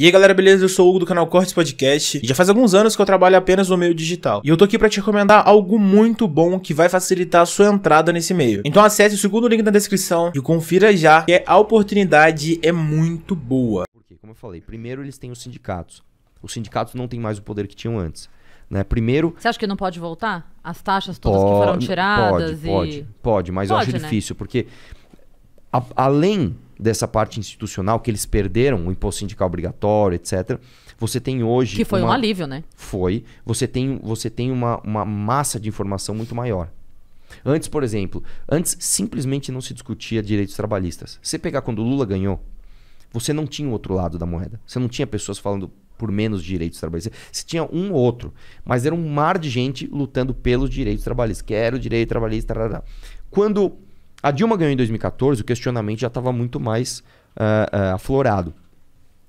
E aí galera, beleza? Eu sou o Hugo do canal Cortes Podcast e já faz alguns anos que eu trabalho apenas no meio digital. E eu tô aqui para te recomendar algo muito bom que vai facilitar a sua entrada nesse meio. Então acesse o segundo link na descrição e confira já que a oportunidade é muito boa. Porque, como eu falei, primeiro eles têm os sindicatos. Os sindicatos não têm mais o poder que tinham antes. Né? Primeiro. Você acha que não pode voltar? As taxas todas pode, que foram tiradas? Pode, e... pode, pode, mas pode, eu acho né? difícil, porque a, além dessa parte institucional que eles perderam, o imposto sindical obrigatório, etc. Você tem hoje que foi uma, um alívio, né? Foi. Você tem, você tem uma, uma massa de informação muito maior. Antes, por exemplo, antes simplesmente não se discutia direitos trabalhistas. Você pegar quando o Lula ganhou, você não tinha o outro lado da moeda. Você não tinha pessoas falando por menos direitos trabalhistas. Você tinha um ou outro, mas era um mar de gente lutando pelos direitos trabalhistas. Quero direito trabalhista. Tarará. Quando a Dilma ganhou em 2014, o questionamento já estava muito mais uh, uh, aflorado.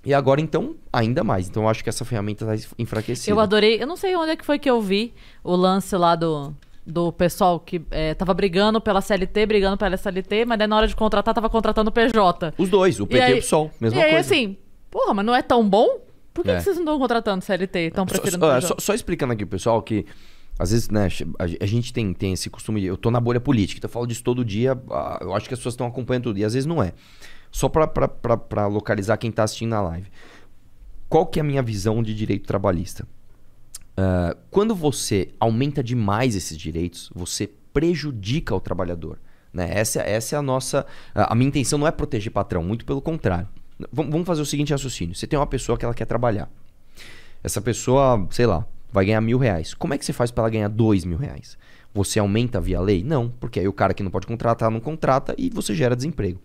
E agora, então, ainda mais. Então, eu acho que essa ferramenta está enfraquecida. Eu adorei. Eu não sei onde é que foi que eu vi o lance lá do, do pessoal que é, brigando pela CLT, brigando pela CLT, mas aí, na hora de contratar, estava contratando o PJ. Os dois, o PT e, aí, e o PSOL, mesma e aí, coisa. E assim, porra, mas não é tão bom? Por que, é. que vocês não estão contratando CLT? Estão preferindo. Só, só, só, explicando aqui, pessoal, que às vezes, né, a gente tem, tem esse costume de. Eu tô na bolha política, então eu falo disso todo dia. Eu acho que as pessoas estão acompanhando todo dia, às vezes não é. Só para localizar quem está assistindo a live. Qual que é a minha visão de direito trabalhista? Uh, quando você aumenta demais esses direitos, você prejudica o trabalhador. Né? Essa, essa é a nossa. A minha intenção não é proteger patrão, muito pelo contrário. Vamos fazer o seguinte raciocínio: você tem uma pessoa que ela quer trabalhar. Essa pessoa, sei lá, vai ganhar mil reais. Como é que você faz para ela ganhar dois mil reais? Você aumenta via lei? Não, porque aí o cara que não pode contratar não contrata e você gera desemprego.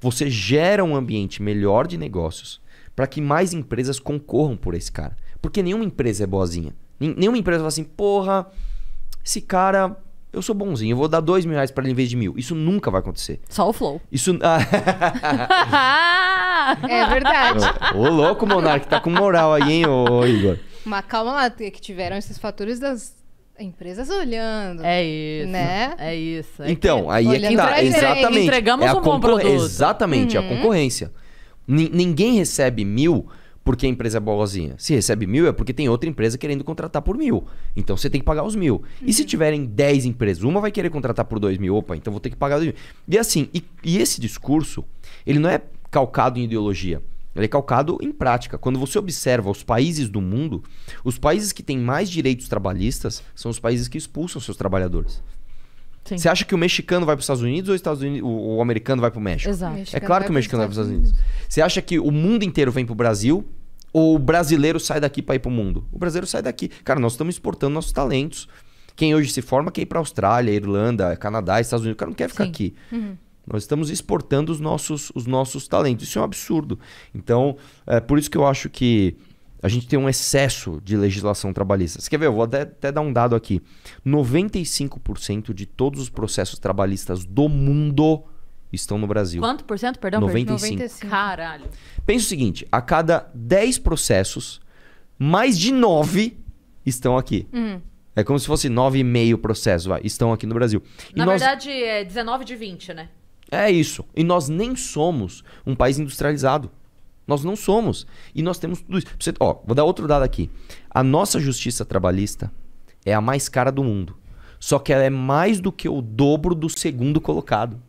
Você gera um ambiente melhor de negócios para que mais empresas concorram por esse cara. Porque nenhuma empresa é boazinha. Nenhuma empresa fala assim, porra, esse cara eu sou bonzinho, eu vou dar dois mil reais pra ele em vez de mil. Isso nunca vai acontecer. Só o Flow. Isso. é verdade. Ô, louco, Monark, tá com moral aí, hein, ô Igor. Mas calma lá, é que tiveram esses fatores das empresas olhando. É isso. Né? É isso. É então, que... aí é que tá. Exatamente. Entregamos é um bom produto. Exatamente, é uhum. a concorrência. N ninguém recebe mil porque a empresa é boazinha. Se recebe mil é porque tem outra empresa querendo contratar por mil. Então você tem que pagar os mil. Uhum. E se uhum. tiverem dez empresas, uma vai querer contratar por dois mil, opa, então vou ter que pagar dois mil. E assim, e, e esse discurso, ele não é calcado em ideologia. Ele é calcado em prática. Quando você observa os países do mundo, os países que têm mais direitos trabalhistas são os países que expulsam seus trabalhadores. Sim. Você acha que o mexicano vai para os Estados Unidos ou Estados Unidos, o, o, americano vai para o México? Exato. é claro que o mexicano vai para os Estados Unidos. Unidos. Você acha que o mundo inteiro vem para o Brasil ou o brasileiro sai daqui para ir para o mundo? O brasileiro sai daqui. Cara, nós estamos exportando nossos talentos. Quem hoje se forma quer ir para Austrália, Irlanda, Canadá, Estados Unidos. O cara não quer ficar Sim. aqui. Uhum. Nós estamos exportando os nossos, os nossos talentos. Isso é um absurdo. Então, é por isso que eu acho que a gente tem um excesso de legislação trabalhista. Você quer ver? Eu vou até, até dar um dado aqui: 95% de todos os processos trabalhistas do mundo estão no Brasil. Quanto por cento? Perdão, 95. 95. Caralho. Pensa o seguinte: a cada 10 processos, mais de 9 estão aqui. Uhum. É como se fosse 9,5 processos, estão aqui no Brasil. E Na nós... verdade, é 19 de 20, né? É isso. E nós nem somos um país industrializado. Nós não somos. E nós temos tudo isso. Você, ó, vou dar outro dado aqui. A nossa justiça trabalhista é a mais cara do mundo. Só que ela é mais do que o dobro do segundo colocado.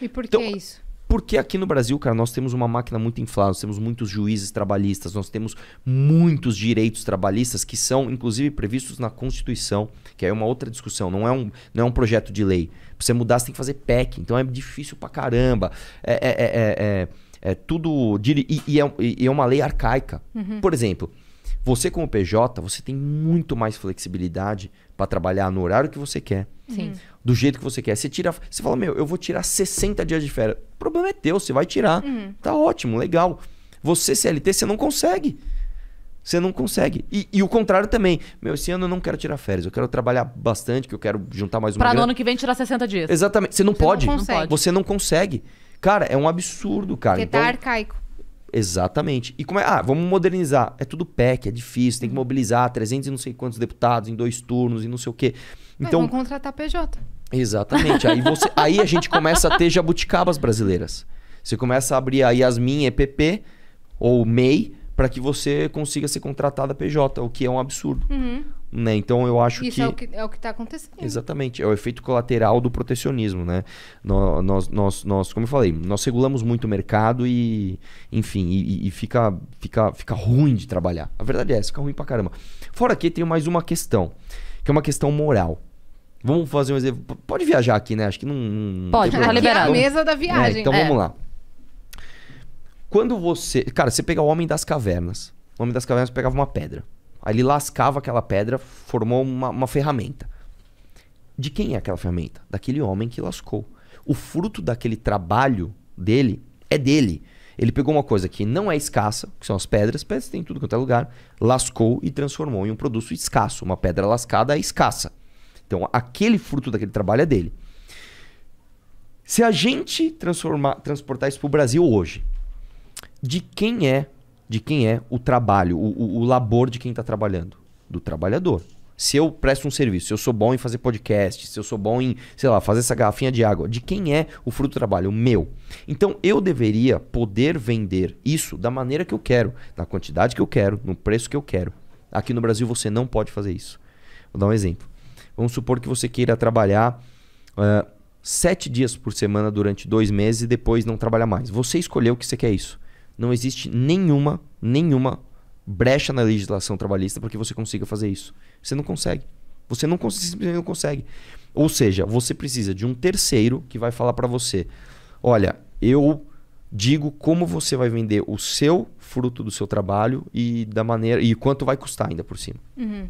E por que então, isso? Porque aqui no Brasil, cara, nós temos uma máquina muito inflada, nós temos muitos juízes trabalhistas, nós temos muitos direitos trabalhistas que são, inclusive, previstos na Constituição, que é uma outra discussão, não é um, não é um projeto de lei. Pra você mudar, você tem que fazer PEC, então é difícil pra caramba. É, é, é, é, é tudo. E, e, é, e é uma lei arcaica. Uhum. Por exemplo, você como PJ, você tem muito mais flexibilidade para trabalhar no horário que você quer. Sim. Uhum. Do jeito que você quer. Você tira, você fala: "Meu, eu vou tirar 60 dias de férias". O problema é teu, você vai tirar. Uhum. Tá ótimo, legal. Você CLT você não consegue. Você não consegue. E, e, o contrário também. Meu, esse ano eu não quero tirar férias. Eu quero trabalhar bastante, que eu quero juntar mais um Pra no ano que vem tirar 60 dias. Exatamente. Você não, você pode. não consegue. Você não consegue. Cara, é um absurdo, cara. Porque tá então, tá arcaico. Exatamente. E como é? Ah, vamos modernizar. É tudo PEC, é difícil, tem que uhum. mobilizar 300 e não sei quantos deputados em dois turnos e não sei o quê. Então, Mas vão contratar PJ. Exatamente. Aí, você, aí a gente começa a ter jabuticabas brasileiras. Você começa a abrir a Yasmin EPP ou MEI para que você consiga ser contratada PJ, o que é um absurdo. Uhum. Né? Então eu acho Isso que. Isso é o que é está acontecendo. Exatamente. É o efeito colateral do protecionismo. Né? Nós, nós, nós, como eu falei, nós regulamos muito o mercado e, enfim, e, e fica, fica, fica ruim de trabalhar. A verdade é essa, fica ruim pra caramba. Fora que tem mais uma questão, que é uma questão moral. Vamos fazer um exemplo. Pode viajar aqui, né? Acho que não. não Pode, tá é liberado. a mesa da é, viagem. É, então é. vamos lá. Quando você. Cara, você pega o Homem das Cavernas. O Homem das Cavernas pegava uma pedra. Aí ele lascava aquela pedra, formou uma, uma ferramenta. De quem é aquela ferramenta? Daquele homem que lascou. O fruto daquele trabalho dele é dele. Ele pegou uma coisa que não é escassa, que são as pedras, pedras tem tudo quanto é lugar, lascou e transformou em um produto escasso. Uma pedra lascada é escassa. Então, aquele fruto daquele trabalho é dele. Se a gente transformar, transportar isso para o Brasil hoje, de quem é de quem é o trabalho, o, o labor de quem está trabalhando, do trabalhador. Se eu presto um serviço, se eu sou bom em fazer podcast, se eu sou bom em, sei lá, fazer essa garrafinha de água, de quem é o fruto do trabalho? O meu. Então eu deveria poder vender isso da maneira que eu quero, na quantidade que eu quero, no preço que eu quero. Aqui no Brasil você não pode fazer isso. Vou dar um exemplo. Vamos supor que você queira trabalhar uh, sete dias por semana durante dois meses e depois não trabalha mais. Você escolheu que você quer isso não existe nenhuma, nenhuma brecha na legislação trabalhista para que você consiga fazer isso. Você não consegue. Você não simplesmente não consegue. Ou seja, você precisa de um terceiro que vai falar para você: olha, eu digo como você vai vender o seu fruto do seu trabalho e da maneira e quanto vai custar ainda por cima. Uhum.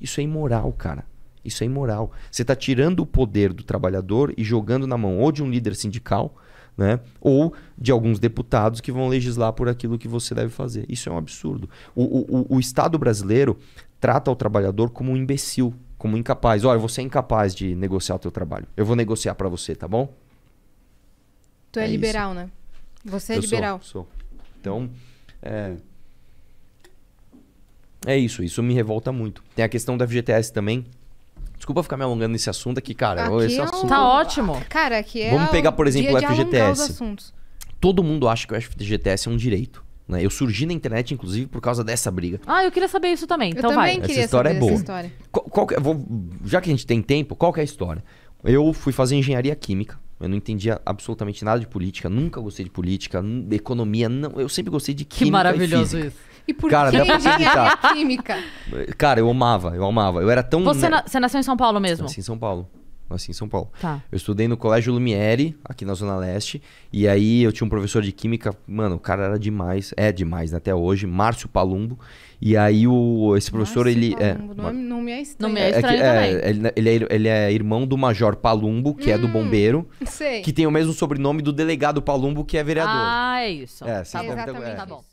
Isso é imoral, cara. Isso é imoral. Você está tirando o poder do trabalhador e jogando na mão ou de um líder sindical né? Ou de alguns deputados que vão legislar por aquilo que você deve fazer. Isso é um absurdo. O, o, o Estado brasileiro trata o trabalhador como um imbecil, como incapaz. Olha, você é incapaz de negociar o teu trabalho. Eu vou negociar para você, tá bom? Tu é, é liberal, isso. né? Você é Eu liberal. Sou, sou. Então, é... É isso, isso me revolta muito. Tem a questão da FGTS também, Desculpa ficar me alongando nesse assunto aqui, cara. Aqui esse é um... assunto... Tá ótimo. Cara, aqui é. Vamos pegar, por exemplo, o FGTS. Todo mundo acha que o FGTS é um direito. Né? Eu surgi na internet, inclusive, por causa dessa briga. Ah, eu queria saber isso também. Eu então também vai. Essa história é boa. História. Qual, qual que, vou, já que a gente tem tempo, qual que é a história? Eu fui fazer engenharia química. Eu não entendia absolutamente nada de política, nunca gostei de política, economia, não. Eu sempre gostei de química. Que maravilhoso isso. E por Cara, que é engenharia química? Cara, eu amava, eu amava. Eu era tão. Você, na... Você nasceu em São Paulo mesmo? Nasci em São Paulo. Nasci em São Paulo. Tá. Eu estudei no Colégio Lumiere, aqui na Zona Leste. E aí eu tinha um professor de química, mano, o cara era demais, é demais né, até hoje, Márcio Palumbo. E aí o, esse professor, Márcio ele. É, Palumbo, é, não, me é estranho. Não me é, é estranho é, é, Ele, é, ele é irmão do Major Palumbo, que hum, é do hum, bombeiro. Sei. Que tem o mesmo sobrenome do delegado Palumbo, que é vereador. Ah, é isso. É, sabe? Exatamente. tá bom.